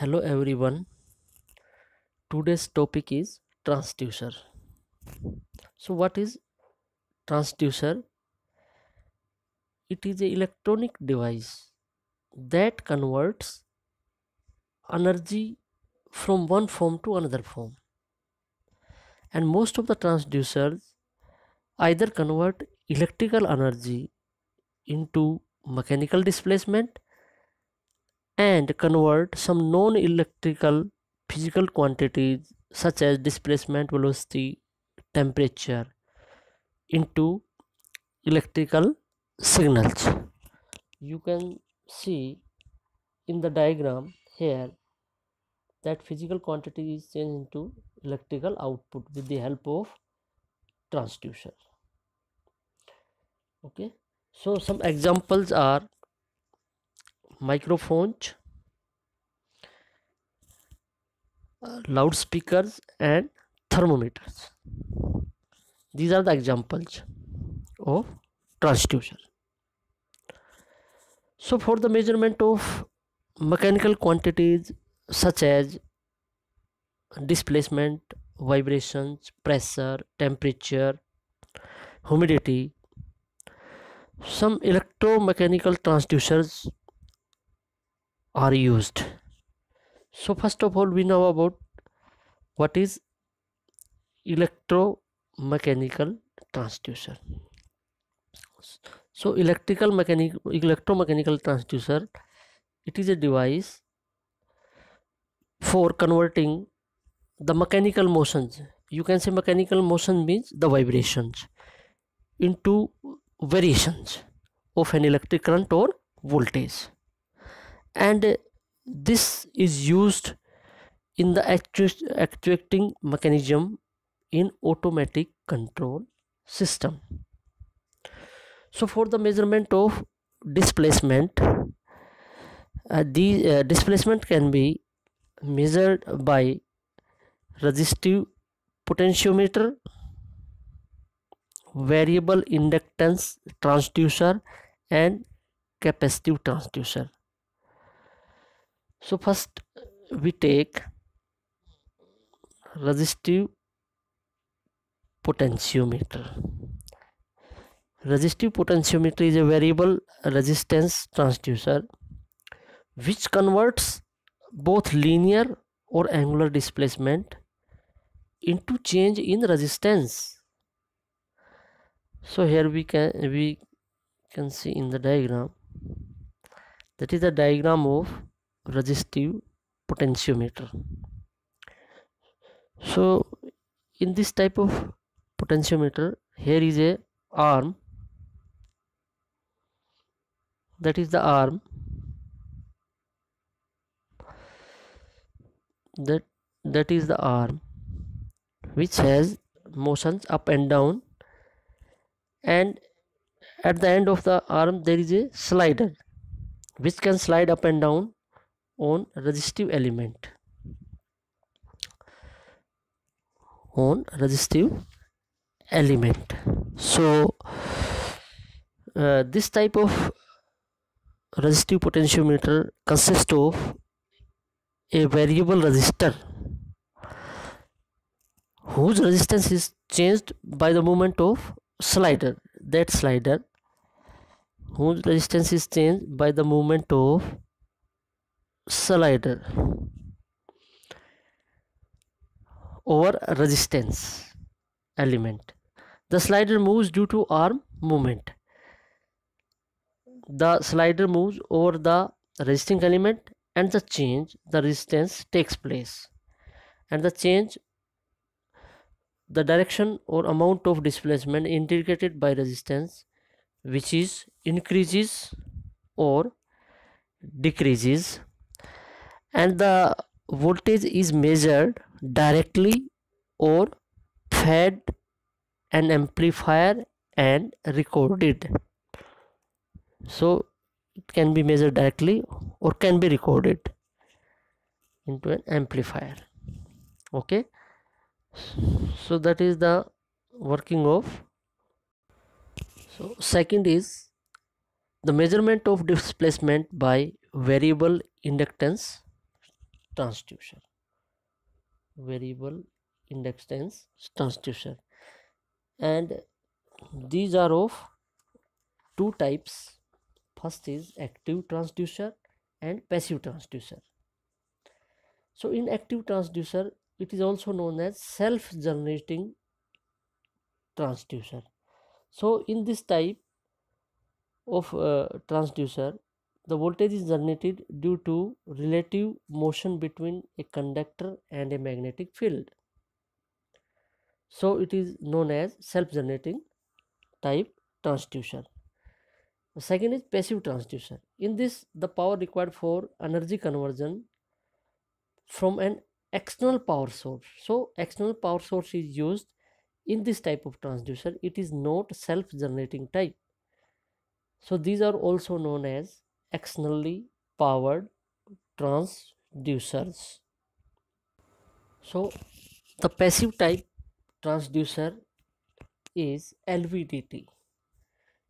hello everyone today's topic is transducer so what is transducer it is an electronic device that converts energy from one form to another form and most of the transducers either convert electrical energy into mechanical displacement and convert some non-electrical physical quantities such as displacement, velocity, temperature into electrical signals. You can see in the diagram here that physical quantity is changed into electrical output with the help of transducer okay so some examples are microphones uh, loudspeakers and thermometers these are the examples of transducer so for the measurement of mechanical quantities such as displacement vibrations pressure temperature humidity some electromechanical transducers are used so first of all we know about what is electromechanical transducer so electrical mechanic electromechanical transducer it is a device for converting the mechanical motions you can say mechanical motion means the vibrations into variations of an electric current or voltage and this is used in the actu actuating mechanism in automatic control system so for the measurement of displacement uh, the uh, displacement can be measured by resistive potentiometer variable inductance transducer and capacitive transducer so first we take resistive potentiometer resistive potentiometer is a variable resistance transducer which converts both linear or angular displacement into change in resistance so here we can we can see in the diagram that is a diagram of resistive potentiometer so in this type of potentiometer here is a arm that is the arm that that is the arm which has motions up and down and at the end of the arm there is a slider which can slide up and down on resistive element on resistive element so uh, this type of resistive potentiometer consists of a variable resistor whose resistance is changed by the movement of slider that slider whose resistance is changed by the movement of slide over resistance element the slider moves due to arm movement the slider moves over the resisting element and the change the resistance takes place and the change the direction or amount of displacement indicated by resistance which is increases or decreases and the voltage is measured directly or fed an amplifier and recorded so it can be measured directly or can be recorded into an amplifier okay so that is the working of so second is the measurement of displacement by variable inductance transducer variable index tense transducer and these are of two types first is active transducer and passive transducer so in active transducer it is also known as self generating transducer so in this type of uh, transducer the voltage is generated due to relative motion between a conductor and a magnetic field. So it is known as self-generating type transducer. The second is passive transducer. In this, the power required for energy conversion from an external power source. So external power source is used in this type of transducer. It is not self-generating type. So these are also known as externally powered transducers. So the passive type transducer is LVDT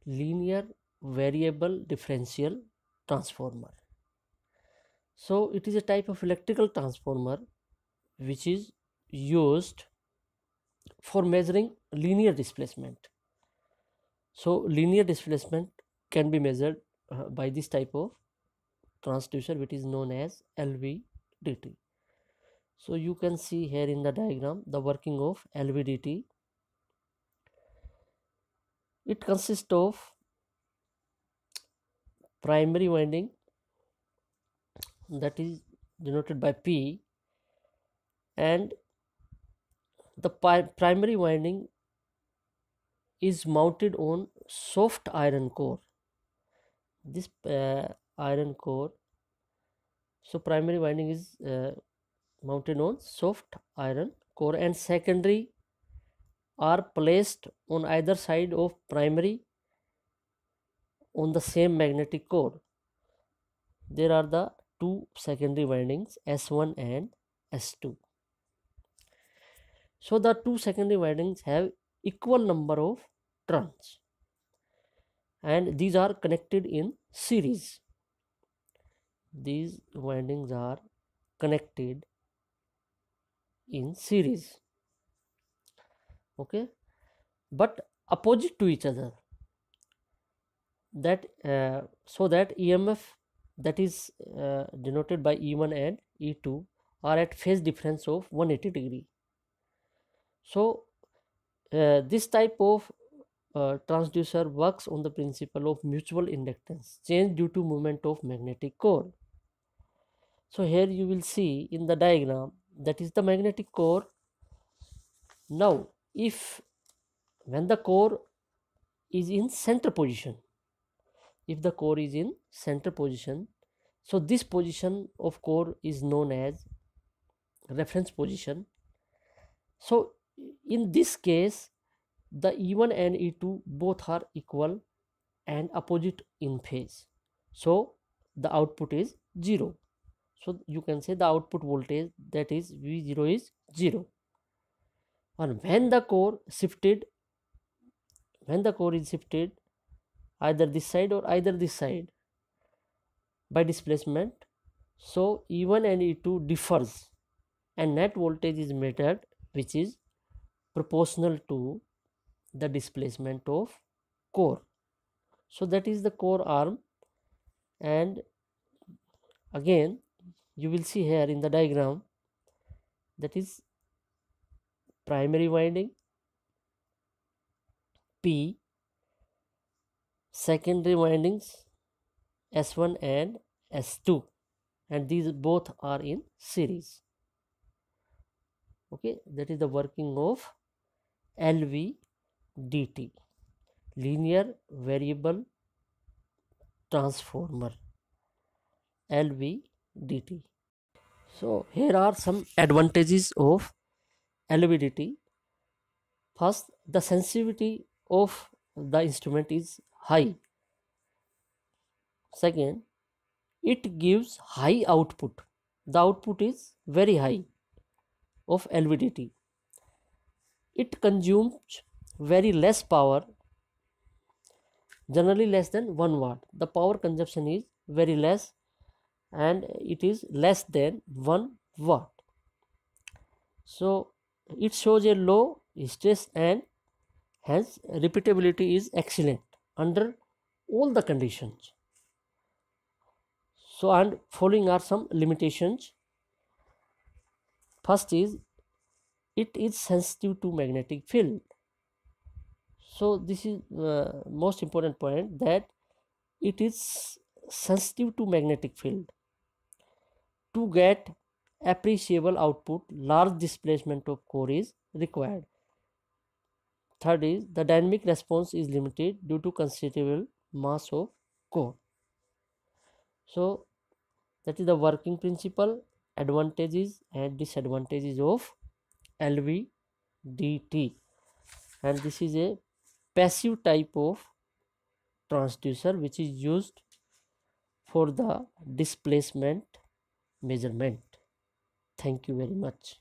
linear variable differential transformer. So it is a type of electrical transformer which is used for measuring linear displacement. So linear displacement can be measured uh, by this type of transducer which is known as LVDT. So you can see here in the diagram the working of LVDT. It consists of primary winding that is denoted by P and the primary winding is mounted on soft iron core this uh, iron core so primary winding is uh, mounted on soft iron core and secondary are placed on either side of primary on the same magnetic core there are the two secondary windings s1 and s2 so the two secondary windings have equal number of turns and these are connected in series these windings are connected in series okay but opposite to each other that uh, so that emf that is uh, denoted by e1 and e2 are at phase difference of 180 degree so uh, this type of uh, transducer works on the principle of mutual inductance change due to movement of magnetic core so here you will see in the diagram that is the magnetic core now if when the core is in center position if the core is in center position so this position of core is known as reference position so in this case the E1 and E2 both are equal and opposite in phase. So the output is 0. So you can say the output voltage that is V0 is 0. And when the core shifted, when the core is shifted either this side or either this side by displacement, so E1 and E2 differs and net voltage is measured which is proportional to the displacement of core so that is the core arm and again you will see here in the diagram that is primary winding P secondary windings S1 and S2 and these both are in series okay that is the working of LV D T linear variable transformer L V D T so here are some advantages of L V D T first the sensitivity of the instrument is high second it gives high output the output is very high of L V D T it consumes very less power generally less than 1 watt the power consumption is very less and it is less than 1 watt so it shows a low stress and hence repeatability is excellent under all the conditions so and following are some limitations first is it is sensitive to magnetic field so this is uh, most important point that it is sensitive to magnetic field to get appreciable output large displacement of core is required third is the dynamic response is limited due to considerable mass of core so that is the working principle advantages and disadvantages of lvdt and this is a passive type of transducer which is used for the displacement measurement thank you very much